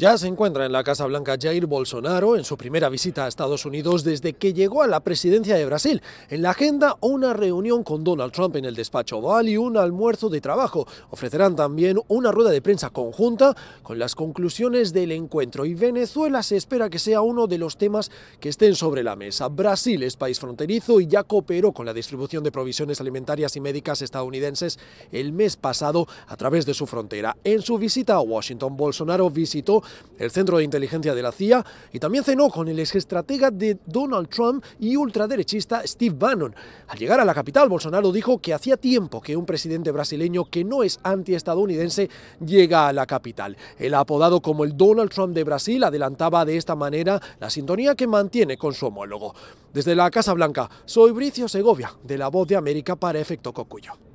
Ya se encuentra en la Casa Blanca Jair Bolsonaro en su primera visita a Estados Unidos desde que llegó a la presidencia de Brasil. En la agenda, una reunión con Donald Trump en el despacho Oval y un almuerzo de trabajo. Ofrecerán también una rueda de prensa conjunta con las conclusiones del encuentro y Venezuela se espera que sea uno de los temas que estén sobre la mesa. Brasil es país fronterizo y ya cooperó con la distribución de provisiones alimentarias y médicas estadounidenses el mes pasado a través de su frontera. En su visita a Washington, Bolsonaro visitó el Centro de Inteligencia de la CIA, y también cenó con el exestratega de Donald Trump y ultraderechista Steve Bannon. Al llegar a la capital, Bolsonaro dijo que hacía tiempo que un presidente brasileño que no es antiestadounidense llega a la capital. El apodado como el Donald Trump de Brasil adelantaba de esta manera la sintonía que mantiene con su homólogo. Desde la Casa Blanca, soy Bricio Segovia, de La Voz de América para Efecto Cocuyo.